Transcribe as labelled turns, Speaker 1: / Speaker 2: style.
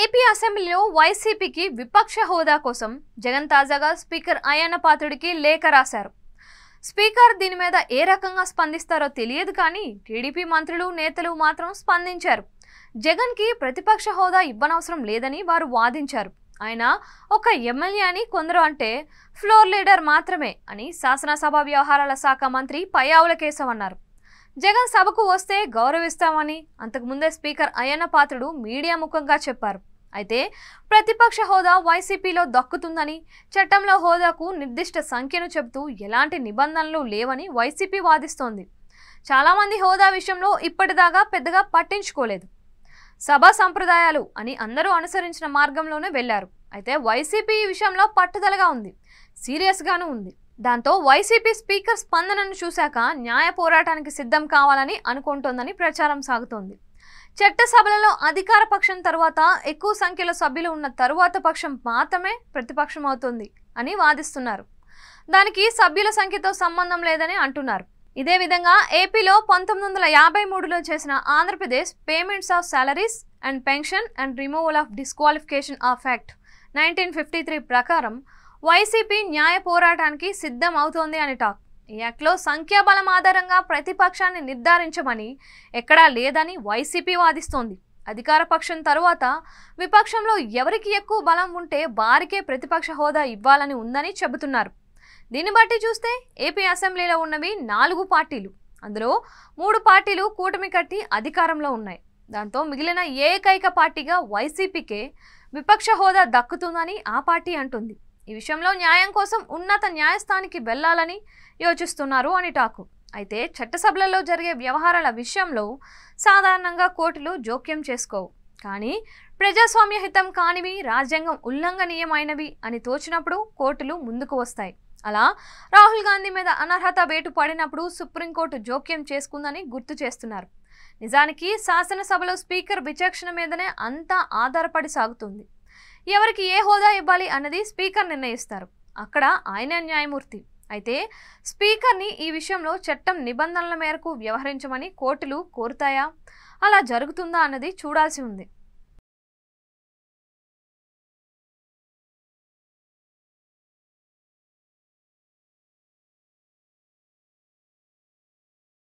Speaker 1: AP అసెంబ్లీలో వైసీపీకి విపక్ష హోదా కోసం జగన్ తాజాగా స్పీకర్ అయ్యన్న పాత్రుడికి లేఖ రాశారు స్పీకర్ దీని మీద ఏ రకంగా స్పందిస్తారో తెలియదు కానీ టీడీపీ మంత్రులు నేతలు మాత్రం స్పందించారు జగన్కి ప్రతిపక్ష హోదా ఇవ్వనవసరం లేదని వారు వాదించారు ఆయన ఒక ఎమ్మెల్యే అని కొందరు అంటే ఫ్లోర్ లీడర్ మాత్రమే అని శాసనసభ వ్యవహారాల శాఖ మంత్రి పయ్యావుల కేశవ్ అన్నారు జగన్ సభకు వస్తే గౌరవిస్తామని అంతకుముందే స్పీకర్ అయ్యన్న పాత్రుడు మీడియా ముఖంగా చెప్పారు అయితే ప్రతిపక్ష హోదా వైసీపీలో దక్కుతుందని చట్టంలో హోదాకు నిర్దిష్ట సంఖ్యను చెబుతూ ఎలాంటి నిబంధనలు లేవని వైసీపీ వాదిస్తోంది చాలామంది హోదా విషయంలో ఇప్పటిదాకా పెద్దగా పట్టించుకోలేదు సభా సంప్రదాయాలు అని అందరూ అనుసరించిన మార్గంలోనే వెళ్లారు అయితే వైసీపీ ఈ విషయంలో పట్టుదలగా ఉంది సీరియస్గాను ఉంది దాంతో వైసీపీ స్పీకర్ స్పందనను చూశాక న్యాయ పోరాటానికి సిద్ధం కావాలని అనుకుంటోందని ప్రచారం సాగుతోంది చట్టసభలలో అధికార పక్షం తర్వాత ఎక్కువ సంఖ్యలో సభ్యులు ఉన్న తరువాత పక్షం మాత్రమే ప్రతిపక్షం అవుతుంది అని వాదిస్తున్నారు దానికి సభ్యుల సంఖ్యతో సంబంధం లేదని అంటున్నారు ఇదే విధంగా ఏపీలో పంతొమ్మిది వందల యాభై మూడులో చేసిన Andhra Pradesh payments of salaries and pension and removal of disqualification of act nineteen fifty three ప్రకారం వైసీపీ న్యాయ పోరాటానికి సిద్ధం అవుతోంది అని టాక్ ఈ యాక్ట్లో సంఖ్యాబలం ఆధారంగా ప్రతిపక్షాన్ని నిర్ధారించమని ఎక్కడా లేదని వైసీపీ వాదిస్తోంది అధికార పక్షం తరువాత విపక్షంలో ఎవరికి ఎక్కువ బలం ఉంటే వారికే ప్రతిపక్ష హోదా ఇవ్వాలని ఉందని చెబుతున్నారు దీన్ని బట్టి చూస్తే ఏపీ అసెంబ్లీలో ఉన్నవి నాలుగు పార్టీలు అందులో మూడు పార్టీలు కూటమి కట్టి అధికారంలో ఉన్నాయి దాంతో మిగిలిన ఏకైక పార్టీగా వైసీపీకే విపక్ష హోదా దక్కుతుందని ఆ పార్టీ అంటుంది ఈ విషయంలో న్యాయం కోసం ఉన్నత న్యాయస్థానికి వెళ్లాలని యోచిస్తున్నారు అని టాకు అయితే చట్టసభలలో జరిగే వ్యవహారాల విషయంలో సాధారణంగా కోర్టులు జోక్యం చేసుకోవు కానీ ప్రజాస్వామ్య హితం కానివి రాజ్యాంగం ఉల్లంఘనీయమైనవి అని తోచినప్పుడు కోర్టులు ముందుకు వస్తాయి అలా రాహుల్ గాంధీ మీద అనర్హత వేటు పడినప్పుడు సుప్రీంకోర్టు జోక్యం చేసుకుందని గుర్తు చేస్తున్నారు నిజానికి శాసనసభలో స్పీకర్ విచక్షణ మీదనే అంతా ఆధారపడి సాగుతుంది ఎవరికి ఏ హోదా ఇవ్వాలి అన్నది స్పీకర్ నిర్ణయిస్తారు అక్కడ ఆయన న్యాయమూర్తి అయితే స్పీకర్ని ఈ విషయంలో చట్టం నిబంధనల మేరకు వ్యవహరించమని కోర్టులు కోరుతాయా అలా జరుగుతుందా అన్నది చూడాల్సి ఉంది